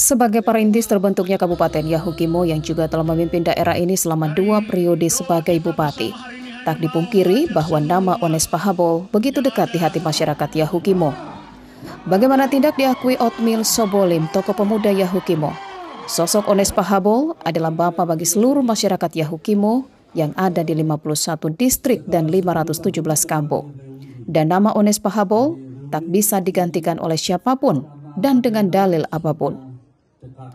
Sebagai perintis terbentuknya Kabupaten Yahukimo yang juga telah memimpin daerah ini selama dua periode sebagai bupati. Tak dipungkiri bahwa nama Ones Pahabol begitu dekat di hati masyarakat Yahukimo. Bagaimana tindak diakui Otmil Sobolim, tokoh pemuda Yahukimo. Sosok Ones Pahabol adalah bapak bagi seluruh masyarakat Yahukimo yang ada di 51 distrik dan 517 kampung. Dan nama Ones Pahabol tak bisa digantikan oleh siapapun dan dengan dalil apapun.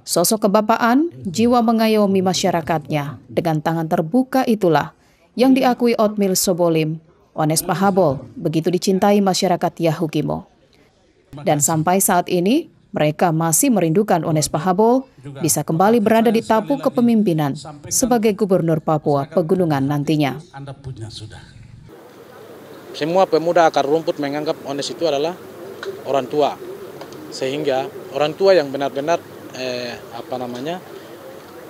Sosok kebapaan, jiwa mengayomi masyarakatnya dengan tangan terbuka itulah yang diakui Otmil Sobolim, Ones Pahabol, begitu dicintai masyarakat Yahukimo. Dan sampai saat ini, mereka masih merindukan Ones Pahabol bisa kembali berada di tapu kepemimpinan sebagai gubernur Papua Pegunungan nantinya. Semua pemuda akar rumput menganggap Ones itu adalah orang tua, sehingga orang tua yang benar-benar eh, apa namanya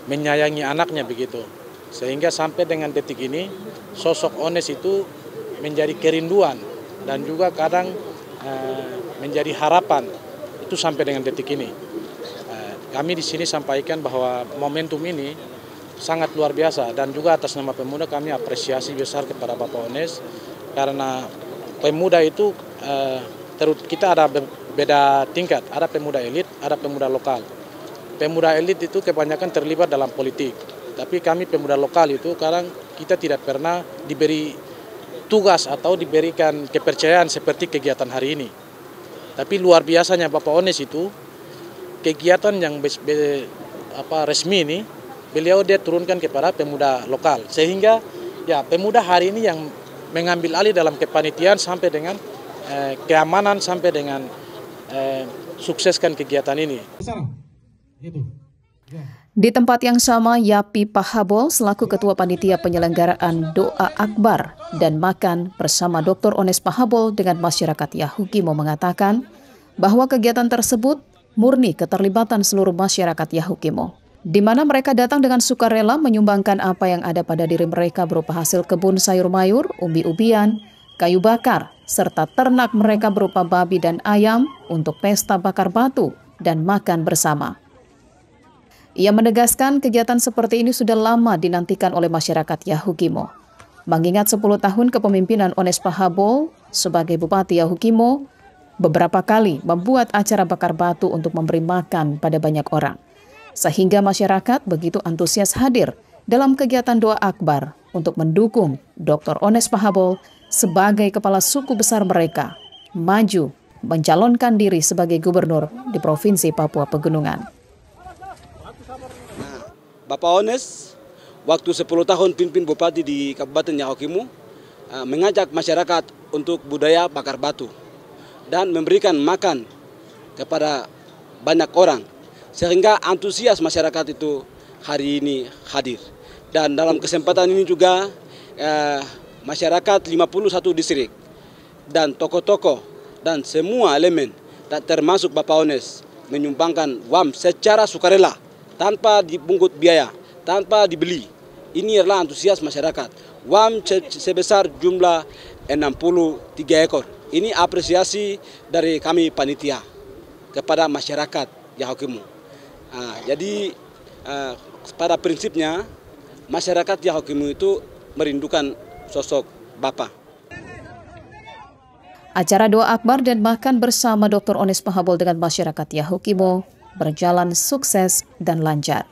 menyayangi anaknya begitu sehingga sampai dengan detik ini sosok Ones itu menjadi kerinduan dan juga kadang eh, menjadi harapan itu sampai dengan detik ini eh, kami di sini sampaikan bahwa momentum ini sangat luar biasa dan juga atas nama pemuda kami apresiasi besar kepada Bapak Ones karena pemuda itu eh, terut kita ada beda tingkat ada pemuda elit ada pemuda lokal pemuda elit itu kebanyakan terlibat dalam politik. Tapi kami pemuda lokal itu sekarang kita tidak pernah diberi tugas atau diberikan kepercayaan seperti kegiatan hari ini. Tapi luar biasanya Bapak Ones itu kegiatan yang be, be, apa resmi ini beliau dia turunkan kepada pemuda lokal sehingga ya pemuda hari ini yang mengambil alih dalam kepanitiaan sampai dengan eh, keamanan sampai dengan eh, sukseskan kegiatan ini. Gitu. Ya. Di tempat yang sama, Yapi Pahabol selaku Ketua Panitia Penyelenggaraan Doa Akbar dan Makan bersama Dr. Ones Pahabol dengan masyarakat Yahukimo mengatakan bahwa kegiatan tersebut murni keterlibatan seluruh masyarakat Yahukimo, di mana mereka datang dengan sukarela menyumbangkan apa yang ada pada diri mereka berupa hasil kebun sayur mayur, umbi ubian kayu bakar, serta ternak mereka berupa babi dan ayam untuk pesta bakar batu dan makan bersama. Ia menegaskan kegiatan seperti ini sudah lama dinantikan oleh masyarakat Yahukimo. Mengingat 10 tahun kepemimpinan Ones Pahabo sebagai Bupati Yahukimo, beberapa kali membuat acara bakar batu untuk memberi makan pada banyak orang. Sehingga masyarakat begitu antusias hadir dalam kegiatan doa akbar untuk mendukung Dr. Ones Pahabol sebagai kepala suku besar mereka, maju mencalonkan diri sebagai gubernur di Provinsi Papua Pegunungan. Bapak Ones waktu 10 tahun pimpin bupati di Kabupaten Yahokimu, eh, mengajak masyarakat untuk budaya bakar batu dan memberikan makan kepada banyak orang sehingga antusias masyarakat itu hari ini hadir. Dan dalam kesempatan ini juga eh, masyarakat 51 distrik dan toko-toko dan semua elemen tak termasuk Bapak Ones menyumbangkan uang secara sukarela tanpa dipungut biaya, tanpa dibeli. Ini adalah antusias masyarakat. WAM sebesar jumlah 63 ekor. Ini apresiasi dari kami panitia kepada masyarakat Yahokimu. Nah, jadi eh, pada prinsipnya masyarakat Yahokimu itu merindukan sosok Bapak. Acara doa akbar dan makan bersama Dr. Ones Pahabol dengan masyarakat Yahukimo berjalan sukses dan lancar.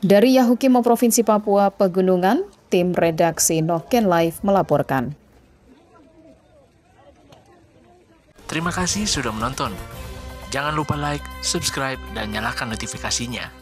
Dari Yahukimo Provinsi Papua Pegunungan, tim redaksi Noken Live melaporkan. Terima kasih sudah menonton. Jangan lupa like, subscribe, dan nyalakan notifikasinya.